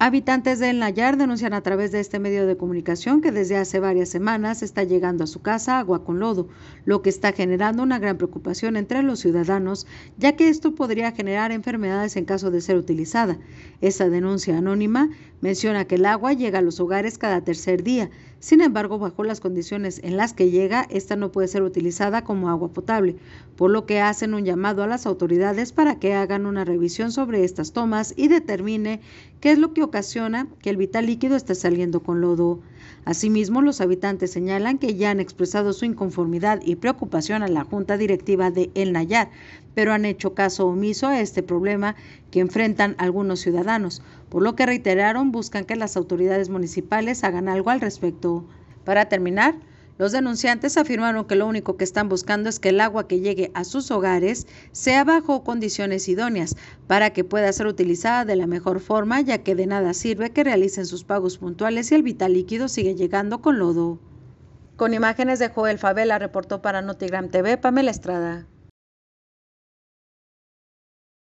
Habitantes de El Nayar denuncian a través de este medio de comunicación que desde hace varias semanas está llegando a su casa agua con lodo, lo que está generando una gran preocupación entre los ciudadanos, ya que esto podría generar enfermedades en caso de ser utilizada. Esta denuncia anónima menciona que el agua llega a los hogares cada tercer día, sin embargo, bajo las condiciones en las que llega, esta no puede ser utilizada como agua potable, por lo que hacen un llamado a las autoridades para que hagan una revisión sobre estas tomas y determine ¿Qué es lo que ocasiona que el vital líquido esté saliendo con lodo. Asimismo, los habitantes señalan que ya han expresado su inconformidad y preocupación a la Junta Directiva de El Nayar, pero han hecho caso omiso a este problema que enfrentan algunos ciudadanos, por lo que reiteraron buscan que las autoridades municipales hagan algo al respecto. Para terminar, los denunciantes afirmaron que lo único que están buscando es que el agua que llegue a sus hogares sea bajo condiciones idóneas para que pueda ser utilizada de la mejor forma, ya que de nada sirve que realicen sus pagos puntuales si el vital líquido sigue llegando con lodo. Con imágenes de Joel Favela, reportó para Notigram TV Pamela Estrada.